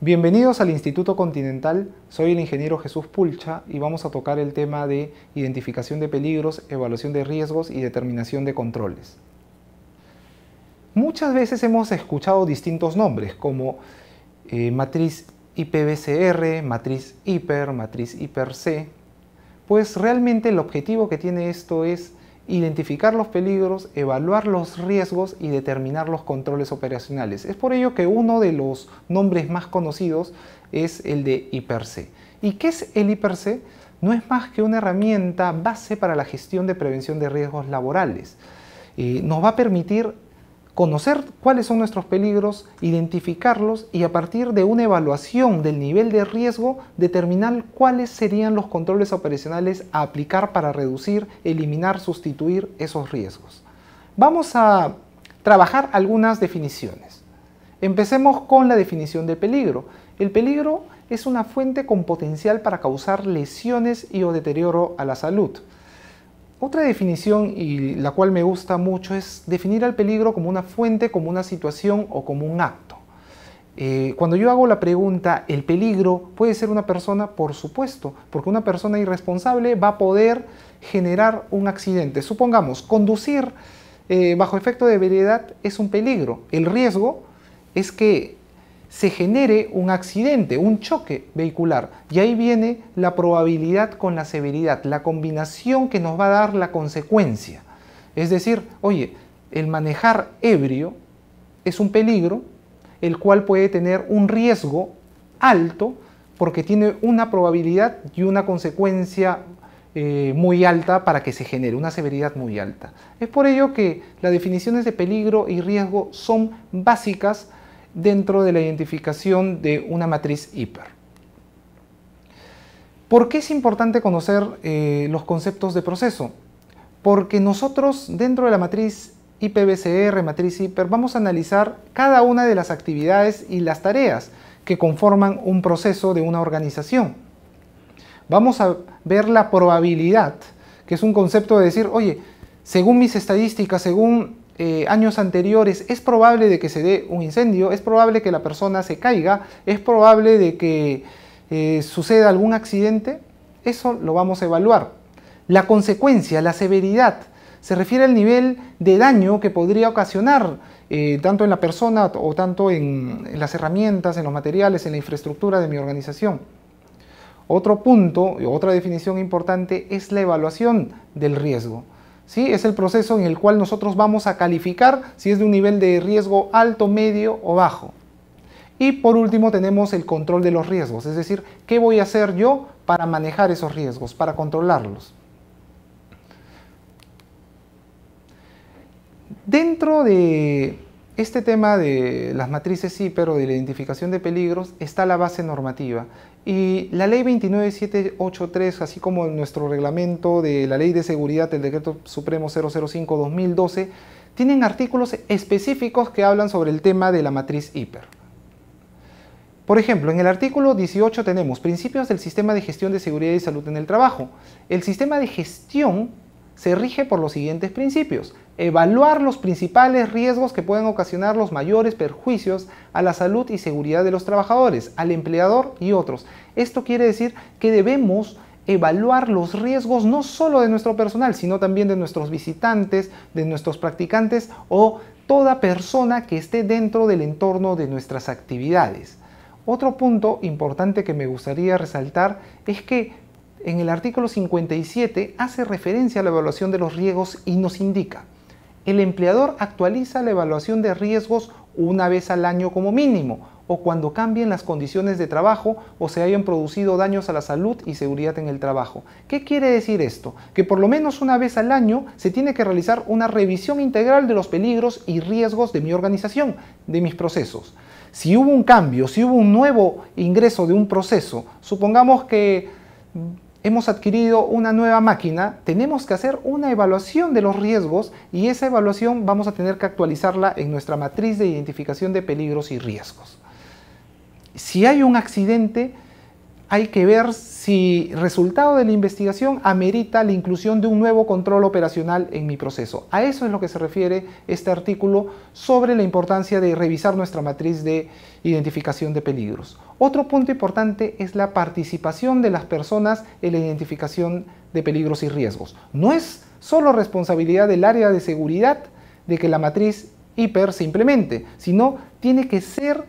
Bienvenidos al Instituto Continental, soy el ingeniero Jesús Pulcha y vamos a tocar el tema de identificación de peligros, evaluación de riesgos y determinación de controles. Muchas veces hemos escuchado distintos nombres como eh, matriz IPBCR, matriz hiper, matriz hiper-C, pues realmente el objetivo que tiene esto es identificar los peligros, evaluar los riesgos y determinar los controles operacionales. Es por ello que uno de los nombres más conocidos es el de IPRC. ¿Y qué es el IPRC? No es más que una herramienta base para la gestión de prevención de riesgos laborales. Eh, nos va a permitir conocer cuáles son nuestros peligros, identificarlos y a partir de una evaluación del nivel de riesgo determinar cuáles serían los controles operacionales a aplicar para reducir, eliminar, sustituir esos riesgos. Vamos a trabajar algunas definiciones. Empecemos con la definición de peligro. El peligro es una fuente con potencial para causar lesiones y o deterioro a la salud. Otra definición, y la cual me gusta mucho, es definir al peligro como una fuente, como una situación o como un acto. Eh, cuando yo hago la pregunta, ¿el peligro puede ser una persona? Por supuesto, porque una persona irresponsable va a poder generar un accidente. Supongamos, conducir eh, bajo efecto de veredad es un peligro. El riesgo es que se genere un accidente, un choque vehicular. Y ahí viene la probabilidad con la severidad, la combinación que nos va a dar la consecuencia. Es decir, oye, el manejar ebrio es un peligro, el cual puede tener un riesgo alto porque tiene una probabilidad y una consecuencia eh, muy alta para que se genere, una severidad muy alta. Es por ello que las definiciones de peligro y riesgo son básicas dentro de la identificación de una matriz hiper. ¿Por qué es importante conocer eh, los conceptos de proceso? Porque nosotros dentro de la matriz IPBCR, matriz hiper, vamos a analizar cada una de las actividades y las tareas que conforman un proceso de una organización. Vamos a ver la probabilidad, que es un concepto de decir, oye, según mis estadísticas, según eh, años anteriores, es probable de que se dé un incendio, es probable que la persona se caiga, es probable de que eh, suceda algún accidente, eso lo vamos a evaluar. La consecuencia, la severidad, se refiere al nivel de daño que podría ocasionar eh, tanto en la persona o tanto en las herramientas, en los materiales, en la infraestructura de mi organización. Otro punto, otra definición importante es la evaluación del riesgo. ¿sí? Es el proceso en el cual nosotros vamos a calificar si es de un nivel de riesgo alto, medio o bajo. Y por último tenemos el control de los riesgos, es decir, ¿qué voy a hacer yo para manejar esos riesgos, para controlarlos? Dentro de, este tema de las matrices hiper o de la identificación de peligros está la base normativa. Y la ley 29783, así como nuestro reglamento de la ley de seguridad, el decreto supremo 005-2012, tienen artículos específicos que hablan sobre el tema de la matriz hiper. Por ejemplo, en el artículo 18 tenemos principios del sistema de gestión de seguridad y salud en el trabajo. El sistema de gestión se rige por los siguientes principios. Evaluar los principales riesgos que pueden ocasionar los mayores perjuicios a la salud y seguridad de los trabajadores, al empleador y otros. Esto quiere decir que debemos evaluar los riesgos no solo de nuestro personal, sino también de nuestros visitantes, de nuestros practicantes o toda persona que esté dentro del entorno de nuestras actividades. Otro punto importante que me gustaría resaltar es que en el artículo 57 hace referencia a la evaluación de los riesgos y nos indica, el empleador actualiza la evaluación de riesgos una vez al año como mínimo, o cuando cambien las condiciones de trabajo o se hayan producido daños a la salud y seguridad en el trabajo. ¿Qué quiere decir esto? Que por lo menos una vez al año se tiene que realizar una revisión integral de los peligros y riesgos de mi organización, de mis procesos. Si hubo un cambio, si hubo un nuevo ingreso de un proceso, supongamos que hemos adquirido una nueva máquina, tenemos que hacer una evaluación de los riesgos y esa evaluación vamos a tener que actualizarla en nuestra matriz de identificación de peligros y riesgos. Si hay un accidente, hay que ver si el resultado de la investigación amerita la inclusión de un nuevo control operacional en mi proceso. A eso es lo que se refiere este artículo sobre la importancia de revisar nuestra matriz de identificación de peligros. Otro punto importante es la participación de las personas en la identificación de peligros y riesgos. No es solo responsabilidad del área de seguridad de que la matriz hiper se implemente, sino tiene que ser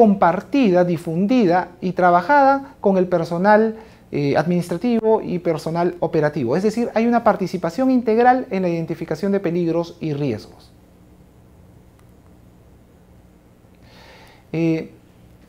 compartida, difundida y trabajada con el personal eh, administrativo y personal operativo. Es decir, hay una participación integral en la identificación de peligros y riesgos. Eh,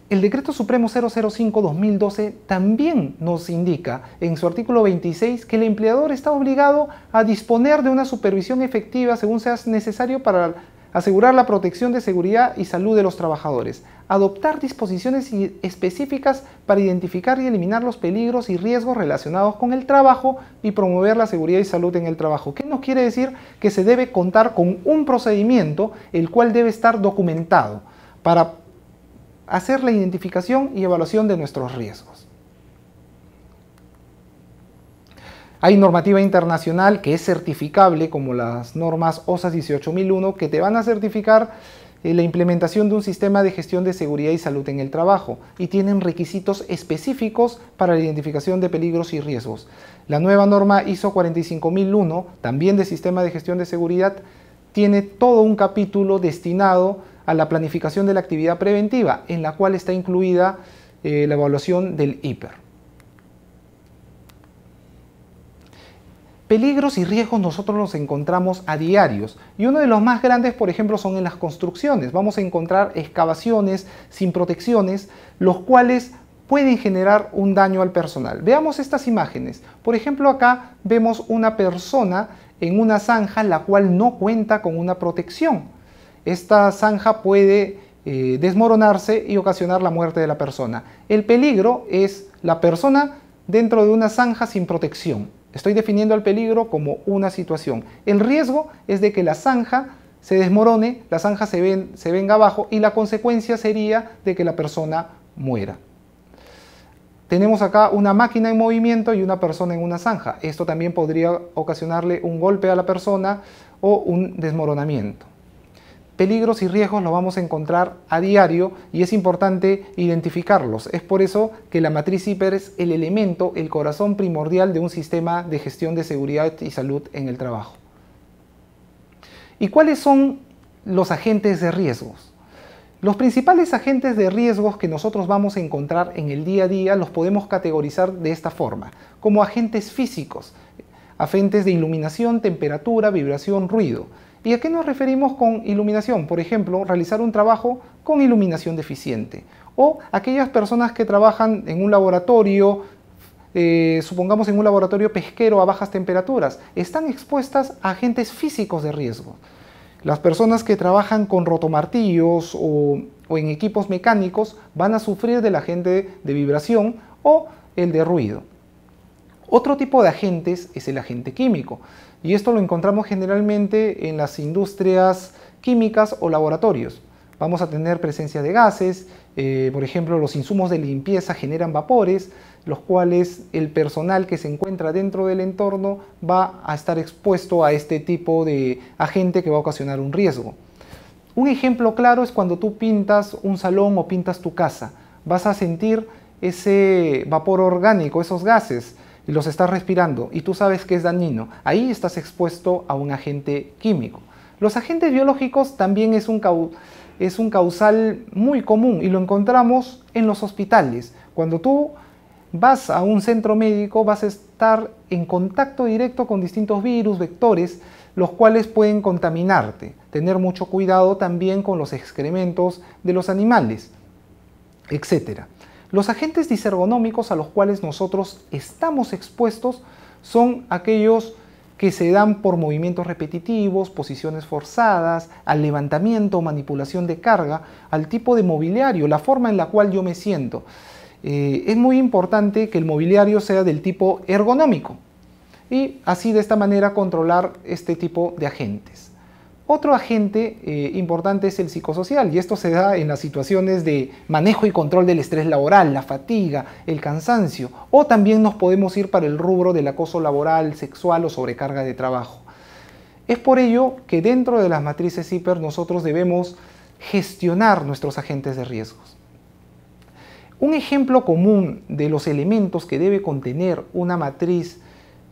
el Decreto Supremo 005-2012 también nos indica en su artículo 26 que el empleador está obligado a disponer de una supervisión efectiva según sea necesario para asegurar la protección de seguridad y salud de los trabajadores, adoptar disposiciones específicas para identificar y eliminar los peligros y riesgos relacionados con el trabajo y promover la seguridad y salud en el trabajo. ¿Qué nos quiere decir? Que se debe contar con un procedimiento el cual debe estar documentado para hacer la identificación y evaluación de nuestros riesgos. Hay normativa internacional que es certificable, como las normas OSAS 18001, que te van a certificar eh, la implementación de un sistema de gestión de seguridad y salud en el trabajo y tienen requisitos específicos para la identificación de peligros y riesgos. La nueva norma ISO 45001, también de sistema de gestión de seguridad, tiene todo un capítulo destinado a la planificación de la actividad preventiva, en la cual está incluida eh, la evaluación del IPER. Peligros y riesgos nosotros los encontramos a diarios y uno de los más grandes, por ejemplo, son en las construcciones. Vamos a encontrar excavaciones sin protecciones, los cuales pueden generar un daño al personal. Veamos estas imágenes. Por ejemplo, acá vemos una persona en una zanja la cual no cuenta con una protección. Esta zanja puede eh, desmoronarse y ocasionar la muerte de la persona. El peligro es la persona dentro de una zanja sin protección. Estoy definiendo el peligro como una situación. El riesgo es de que la zanja se desmorone, la zanja se, ven, se venga abajo y la consecuencia sería de que la persona muera. Tenemos acá una máquina en movimiento y una persona en una zanja. Esto también podría ocasionarle un golpe a la persona o un desmoronamiento peligros y riesgos los vamos a encontrar a diario y es importante identificarlos. Es por eso que la matriz hiper es el elemento, el corazón primordial de un sistema de gestión de seguridad y salud en el trabajo. ¿Y cuáles son los agentes de riesgos? Los principales agentes de riesgos que nosotros vamos a encontrar en el día a día los podemos categorizar de esta forma, como agentes físicos, agentes de iluminación, temperatura, vibración, ruido ¿Y a qué nos referimos con iluminación? Por ejemplo, realizar un trabajo con iluminación deficiente. O aquellas personas que trabajan en un laboratorio, eh, supongamos en un laboratorio pesquero a bajas temperaturas, están expuestas a agentes físicos de riesgo. Las personas que trabajan con rotomartillos o, o en equipos mecánicos van a sufrir del agente de vibración o el de ruido. Otro tipo de agentes es el agente químico y esto lo encontramos generalmente en las industrias químicas o laboratorios. Vamos a tener presencia de gases, eh, por ejemplo los insumos de limpieza generan vapores, los cuales el personal que se encuentra dentro del entorno va a estar expuesto a este tipo de agente que va a ocasionar un riesgo. Un ejemplo claro es cuando tú pintas un salón o pintas tu casa. Vas a sentir ese vapor orgánico, esos gases y los estás respirando y tú sabes que es dañino, ahí estás expuesto a un agente químico. Los agentes biológicos también es un, es un causal muy común y lo encontramos en los hospitales. Cuando tú vas a un centro médico vas a estar en contacto directo con distintos virus, vectores, los cuales pueden contaminarte. Tener mucho cuidado también con los excrementos de los animales, etcétera. Los agentes disergonómicos a los cuales nosotros estamos expuestos son aquellos que se dan por movimientos repetitivos, posiciones forzadas, al levantamiento o manipulación de carga, al tipo de mobiliario, la forma en la cual yo me siento. Eh, es muy importante que el mobiliario sea del tipo ergonómico y así de esta manera controlar este tipo de agentes. Otro agente eh, importante es el psicosocial y esto se da en las situaciones de manejo y control del estrés laboral, la fatiga, el cansancio o también nos podemos ir para el rubro del acoso laboral, sexual o sobrecarga de trabajo. Es por ello que dentro de las matrices hiper nosotros debemos gestionar nuestros agentes de riesgos. Un ejemplo común de los elementos que debe contener una matriz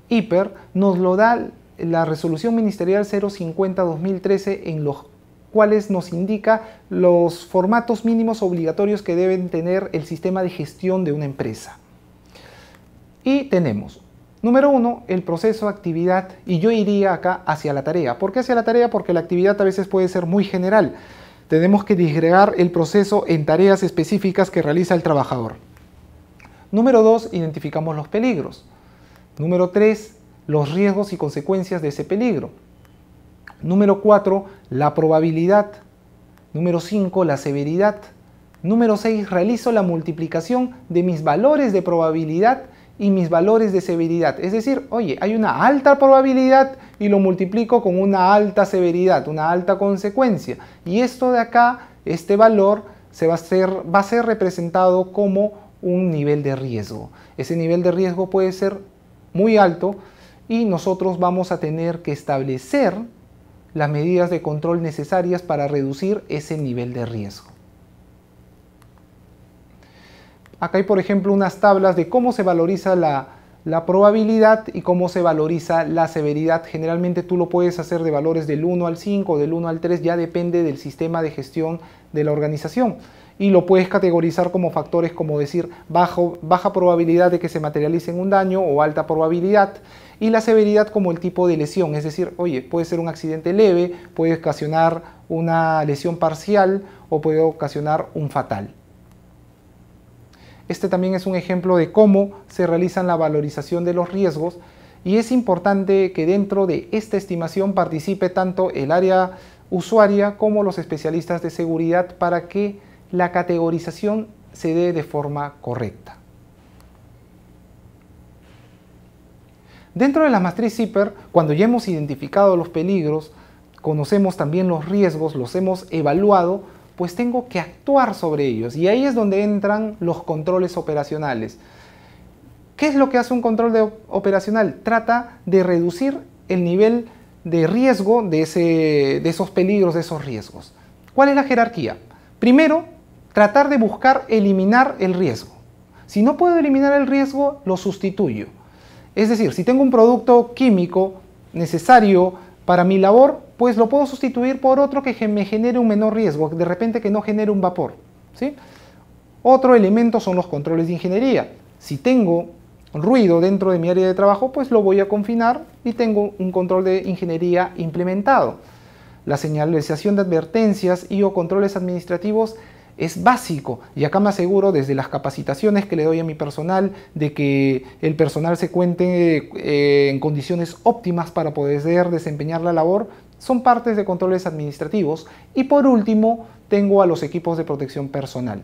hiper nos lo da la resolución ministerial 050-2013 en los cuales nos indica los formatos mínimos obligatorios que deben tener el sistema de gestión de una empresa. Y tenemos, número uno, el proceso, actividad, y yo iría acá hacia la tarea. ¿Por qué hacia la tarea? Porque la actividad a veces puede ser muy general. Tenemos que disgregar el proceso en tareas específicas que realiza el trabajador. Número dos, identificamos los peligros. Número tres, los riesgos y consecuencias de ese peligro. Número 4, la probabilidad. Número 5, la severidad. Número 6, realizo la multiplicación de mis valores de probabilidad y mis valores de severidad. Es decir, oye, hay una alta probabilidad y lo multiplico con una alta severidad, una alta consecuencia. Y esto de acá, este valor, se va, a ser, va a ser representado como un nivel de riesgo. Ese nivel de riesgo puede ser muy alto, y nosotros vamos a tener que establecer las medidas de control necesarias para reducir ese nivel de riesgo. Acá hay, por ejemplo, unas tablas de cómo se valoriza la, probabilidad y cómo se valoriza la severidad. Generalmente tú lo puedes hacer de valores del 1 al 5 o del 1 al 3, ya depende del sistema de gestión de la organización y lo puedes categorizar como factores como decir bajo, baja probabilidad de que se materialice un daño o alta probabilidad y la severidad como el tipo de lesión, es decir, oye, puede ser un accidente leve, puede ocasionar una lesión parcial o puede ocasionar un fatal. Este también es un ejemplo de cómo se realiza la valorización de los riesgos y es importante que dentro de esta estimación participe tanto el área usuaria como los especialistas de seguridad para que la categorización se dé de forma correcta. Dentro de la matriz CIPER, cuando ya hemos identificado los peligros, conocemos también los riesgos, los hemos evaluado, pues tengo que actuar sobre ellos. Y ahí es donde entran los controles operacionales. ¿Qué es lo que hace un control operacional? Trata de reducir el nivel de riesgo de, de esos peligros, de esos riesgos. ¿Cuál es la jerarquía? Primero, tratar de buscar eliminar el riesgo. Si no puedo eliminar el riesgo, lo sustituyo. Es decir, si tengo un producto químico necesario para mi labor, pues lo puedo sustituir por otro que me genere un menor riesgo, de repente que no genere un vapor. ¿sí? Otro elemento son los controles de ingeniería. Si tengo ruido dentro de mi área de trabajo, pues lo voy a confinar y tengo un control de ingeniería implementado. La señalización de advertencias y o controles administrativos es básico. Y acá me aseguro desde las capacitaciones que le doy a mi personal de que el personal se cuente eh, en condiciones óptimas para poder desempeñar la labor. Son partes de controles administrativos. Y por último, tengo a los equipos de protección personal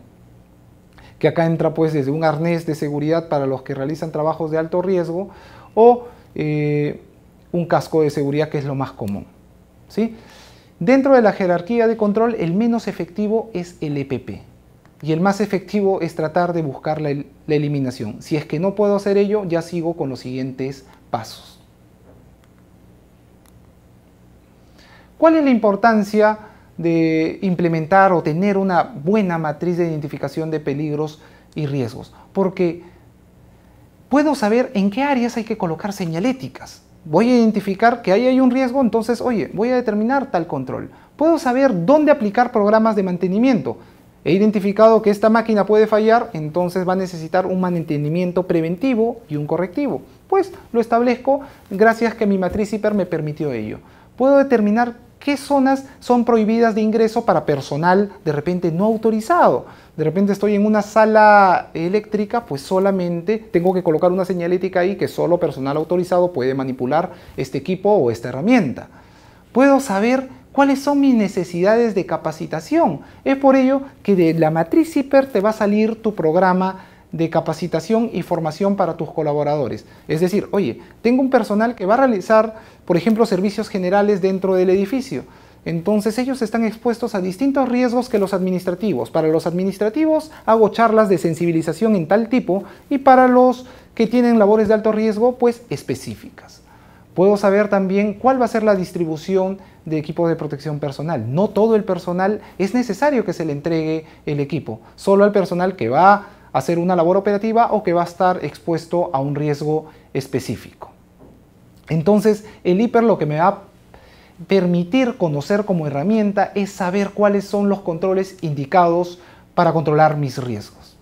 que acá entra pues desde un arnés de seguridad para los que realizan trabajos de alto riesgo o eh, un casco de seguridad que es lo más común. ¿sí? Dentro de la jerarquía de control, el menos efectivo es el EPP. Y el más efectivo es tratar de buscar la, eliminación. Si es que no puedo hacer ello, ya sigo con los siguientes pasos. ¿Cuál es la importancia de implementar o tener una buena matriz de identificación de peligros y riesgos? Porque puedo saber en qué áreas hay que colocar señaléticas Voy a identificar que ahí hay un riesgo, entonces, oye, voy a determinar tal control. Puedo saber dónde aplicar programas de mantenimiento. He identificado que esta máquina puede fallar, entonces va a necesitar un mantenimiento preventivo y un correctivo. Pues lo establezco gracias que mi matriz hiper me permitió ello. Puedo determinar qué zonas son prohibidas de ingreso para personal de repente no autorizado de repente estoy en una sala eléctrica, pues solamente tengo que colocar una señalética ahí que solo personal autorizado puede manipular este equipo o esta herramienta. Puedo saber cuáles son mis necesidades de capacitación. Es por ello que de la matriz CIPER te va a salir tu programa de capacitación y formación para tus colaboradores. Es decir, oye, tengo un personal que va a realizar, por ejemplo, servicios generales dentro del edificio entonces ellos están expuestos a distintos riesgos que los administrativos. Para los administrativos hago charlas de sensibilización en tal tipo y para los que tienen labores de alto riesgo, pues específicas. Puedo saber también cuál va a ser la distribución de equipos de protección personal. No todo el personal es necesario que se le entregue el equipo, solo al personal que va a hacer una labor operativa o que va a estar expuesto a un riesgo específico. Entonces, el hiper lo que me va Permitir conocer como herramienta es saber cuáles son los controles indicados para controlar mis riesgos.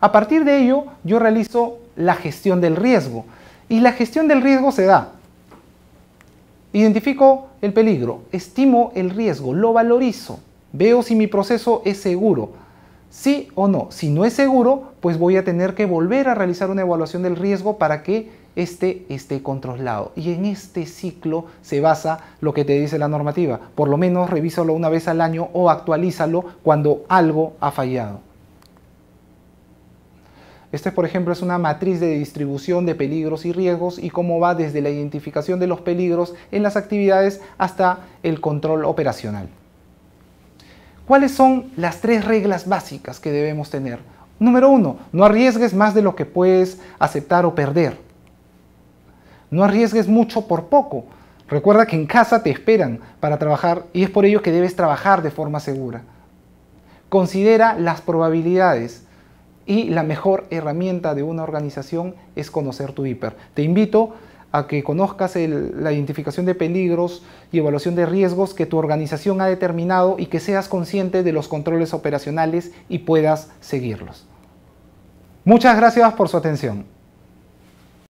A partir de ello, yo realizo la gestión del riesgo. Y la gestión del riesgo se da. Identifico el peligro, estimo el riesgo, lo valorizo, veo si mi proceso es seguro, sí o no. Si no es seguro, pues voy a tener que volver a realizar una evaluación del riesgo para que este esté controlado. Y en este ciclo se basa lo que te dice la normativa. Por lo menos revísalo una vez al año o actualízalo cuando algo ha fallado. Esta, por ejemplo, es una matriz de distribución de peligros y riesgos y cómo va desde la identificación de los peligros en las actividades hasta el control operacional. ¿Cuáles son las tres reglas básicas que debemos tener? Número uno, no arriesgues más de lo que puedes aceptar o perder. No arriesgues mucho por poco. Recuerda que en casa te esperan para trabajar y es por ello que debes trabajar de forma segura. Considera las probabilidades y la mejor herramienta de una organización es conocer tu hiper. Te invito a que conozcas la identificación de peligros y evaluación de riesgos que tu organización ha determinado y que seas consciente de los controles operacionales y puedas seguirlos. Muchas gracias por su atención.